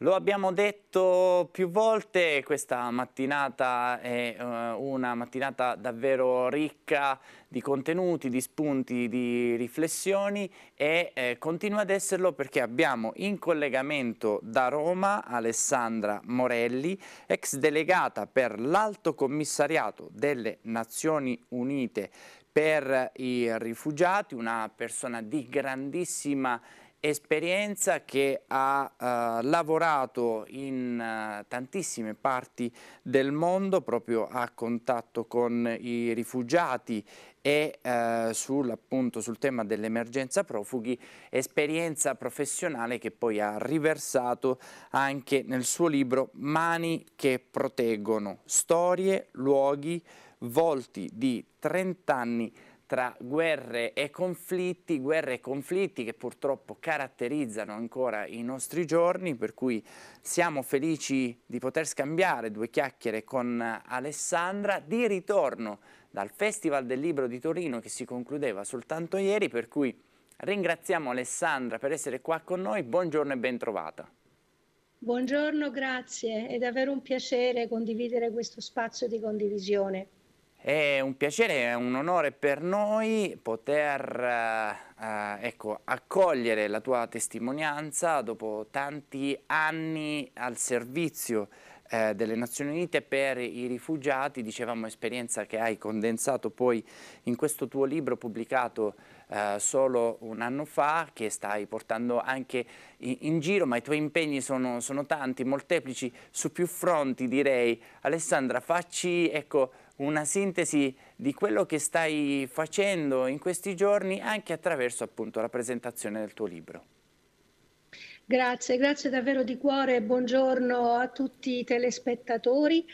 Lo abbiamo detto più volte, questa mattinata è uh, una mattinata davvero ricca di contenuti, di spunti, di riflessioni e eh, continua ad esserlo perché abbiamo in collegamento da Roma Alessandra Morelli, ex delegata per l'Alto Commissariato delle Nazioni Unite per i rifugiati, una persona di grandissima importanza esperienza che ha eh, lavorato in eh, tantissime parti del mondo proprio a contatto con i rifugiati e eh, sul, appunto, sul tema dell'emergenza profughi, esperienza professionale che poi ha riversato anche nel suo libro Mani che proteggono, storie, luoghi, volti di 30 anni tra guerre e conflitti, guerre e conflitti che purtroppo caratterizzano ancora i nostri giorni, per cui siamo felici di poter scambiare due chiacchiere con Alessandra di ritorno dal Festival del Libro di Torino che si concludeva soltanto ieri, per cui ringraziamo Alessandra per essere qua con noi, buongiorno e bentrovata. Buongiorno, grazie, è davvero un piacere condividere questo spazio di condivisione. È un piacere, è un onore per noi poter eh, eh, ecco, accogliere la tua testimonianza dopo tanti anni al servizio eh, delle Nazioni Unite per i rifugiati, dicevamo esperienza che hai condensato poi in questo tuo libro pubblicato eh, solo un anno fa che stai portando anche in, in giro, ma i tuoi impegni sono, sono tanti, molteplici, su più fronti direi. Alessandra, facci ecco, una sintesi di quello che stai facendo in questi giorni anche attraverso appunto la presentazione del tuo libro. Grazie, grazie davvero di cuore buongiorno a tutti i telespettatori.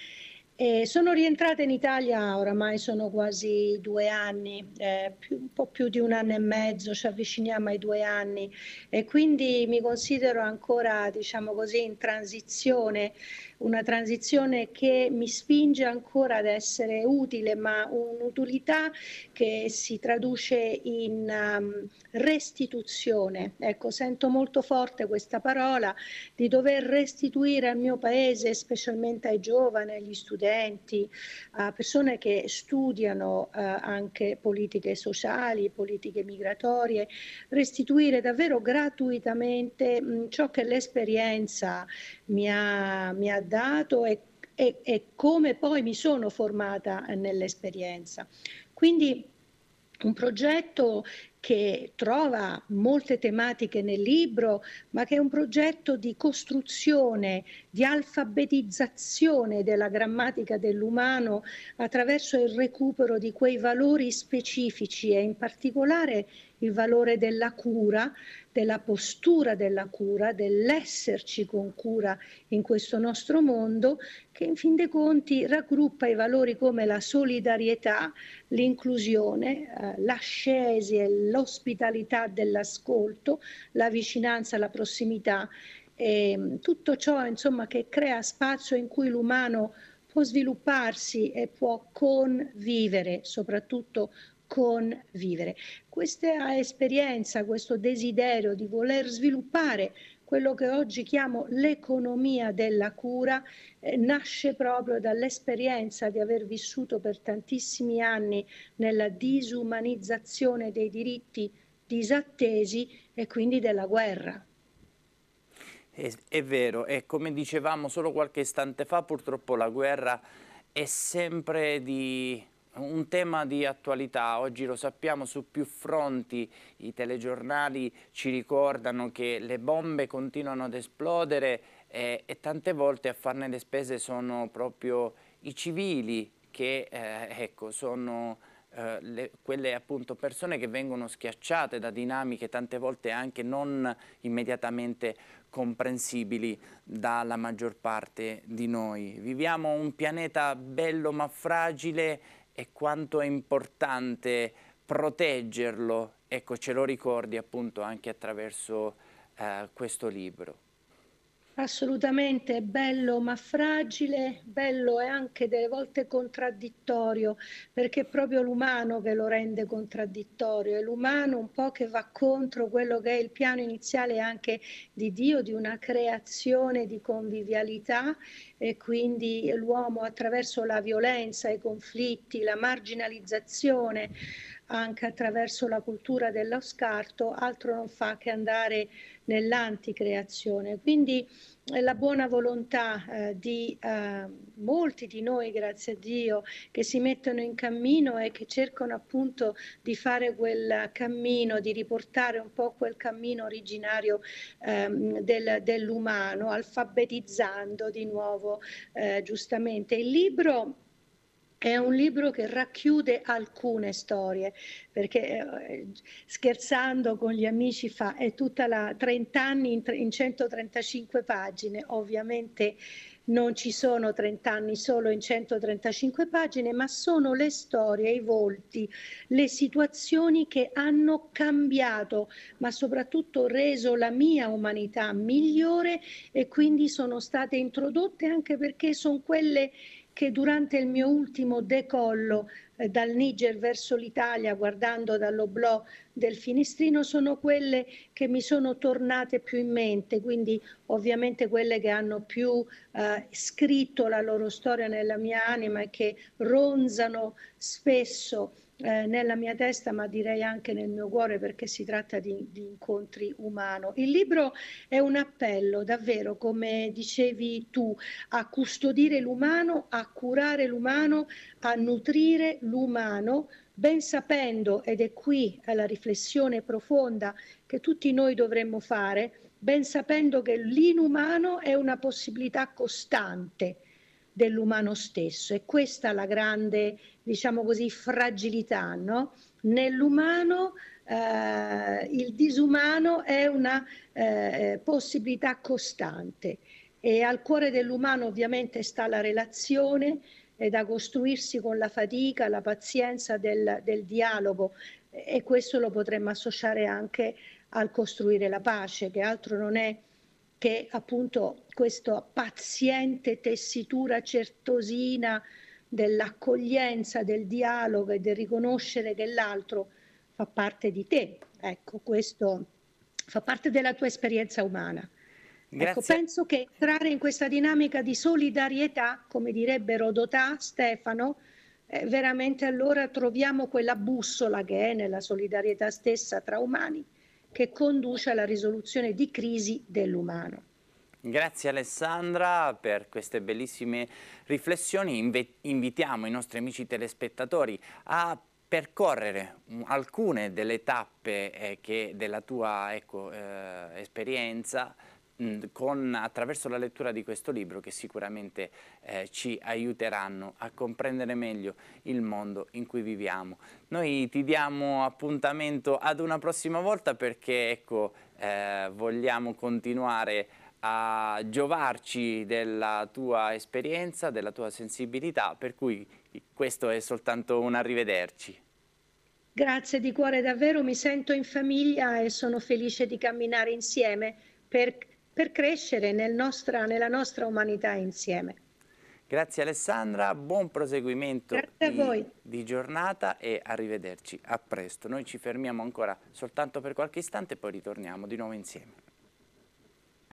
E sono rientrata in Italia oramai sono quasi due anni, eh, più, un po' più di un anno e mezzo, ci avviciniamo ai due anni e quindi mi considero ancora, diciamo così, in transizione, una transizione che mi spinge ancora ad essere utile, ma un'utilità che si traduce in um, restituzione. Ecco, sento molto forte questa parola di dover restituire al mio paese, specialmente ai giovani, agli studenti, studenti, a persone che studiano eh, anche politiche sociali, politiche migratorie, restituire davvero gratuitamente mh, ciò che l'esperienza mi ha, mi ha dato e, e, e come poi mi sono formata eh, nell'esperienza. Quindi un progetto che trova molte tematiche nel libro, ma che è un progetto di costruzione, di alfabetizzazione della grammatica dell'umano attraverso il recupero di quei valori specifici e in particolare il valore della cura della postura della cura, dell'esserci con cura in questo nostro mondo, che in fin dei conti raggruppa i valori come la solidarietà, l'inclusione, eh, l'ascesi e l'ospitalità dell'ascolto, la vicinanza, la prossimità, e, mm, tutto ciò insomma, che crea spazio in cui l'umano può svilupparsi e può convivere soprattutto con vivere. Questa esperienza, questo desiderio di voler sviluppare quello che oggi chiamo l'economia della cura eh, nasce proprio dall'esperienza di aver vissuto per tantissimi anni nella disumanizzazione dei diritti disattesi e quindi della guerra. È, è vero, e come dicevamo solo qualche istante fa, purtroppo la guerra è sempre di un tema di attualità, oggi lo sappiamo su più fronti, i telegiornali ci ricordano che le bombe continuano ad esplodere eh, e tante volte a farne le spese sono proprio i civili che eh, ecco, sono eh, le, quelle appunto persone che vengono schiacciate da dinamiche tante volte anche non immediatamente comprensibili dalla maggior parte di noi. Viviamo un pianeta bello ma fragile e quanto è importante proteggerlo, ecco ce lo ricordi appunto anche attraverso eh, questo libro. Assolutamente bello ma fragile, bello e anche delle volte contraddittorio, perché è proprio l'umano che lo rende contraddittorio, è l'umano un po' che va contro quello che è il piano iniziale anche di Dio, di una creazione di convivialità e quindi l'uomo attraverso la violenza, i conflitti, la marginalizzazione, anche attraverso la cultura dello scarto altro non fa che andare nell'anticreazione. Quindi eh, la buona volontà eh, di eh, molti di noi, grazie a Dio, che si mettono in cammino e che cercano appunto di fare quel cammino, di riportare un po' quel cammino originario ehm, del, dell'umano, alfabetizzando di nuovo eh, giustamente. Il libro è un libro che racchiude alcune storie, perché eh, scherzando con gli amici fa, è tutta la 30 anni in, in 135 pagine, ovviamente non ci sono 30 anni solo in 135 pagine, ma sono le storie, i volti, le situazioni che hanno cambiato, ma soprattutto reso la mia umanità migliore e quindi sono state introdotte anche perché sono quelle che durante il mio ultimo decollo eh, dal Niger verso l'Italia, guardando dall'oblò del Finestrino, sono quelle che mi sono tornate più in mente, quindi ovviamente quelle che hanno più eh, scritto la loro storia nella mia anima e che ronzano spesso eh, nella mia testa, ma direi anche nel mio cuore perché si tratta di, di incontri umano. Il libro è un appello, davvero, come dicevi tu, a custodire l'umano, a curare l'umano, a nutrire l'umano, ben sapendo, ed è qui la riflessione profonda che tutti noi dovremmo fare, ben sapendo che l'inumano è una possibilità costante dell'umano stesso. E questa è la grande, diciamo così, fragilità, no? Nell'umano eh, il disumano è una eh, eh possibilità costante e al cuore dell'umano ovviamente sta la relazione è eh, da costruirsi con la fatica, la pazienza del, del dialogo e questo lo potremmo associare anche al costruire la pace, che altro non è che appunto questa paziente tessitura certosina dell'accoglienza, del dialogo e del riconoscere che l'altro fa parte di te. Ecco, questo fa parte della tua esperienza umana. Ecco, penso che entrare in questa dinamica di solidarietà, come direbbe Rodotà, Stefano, eh, veramente allora troviamo quella bussola che è nella solidarietà stessa tra umani che conduce alla risoluzione di crisi dell'umano. Grazie Alessandra per queste bellissime riflessioni. Inve invitiamo i nostri amici telespettatori a percorrere alcune delle tappe eh, della tua ecco, eh, esperienza Mm. con, attraverso la lettura di questo libro che sicuramente eh, ci aiuteranno a comprendere meglio il mondo in cui viviamo. Noi ti diamo appuntamento ad una prossima volta perché ecco, eh, vogliamo continuare a giovarci della tua esperienza, della tua sensibilità, per cui questo è soltanto un arrivederci. Grazie di cuore davvero, mi sento in famiglia e sono felice di camminare insieme per per crescere nel nostra, nella nostra umanità insieme. Grazie Alessandra, buon proseguimento di, di, giornata e arrivederci a presto. Noi ci fermiamo ancora soltanto per qualche istante e poi ritorniamo di nuovo insieme.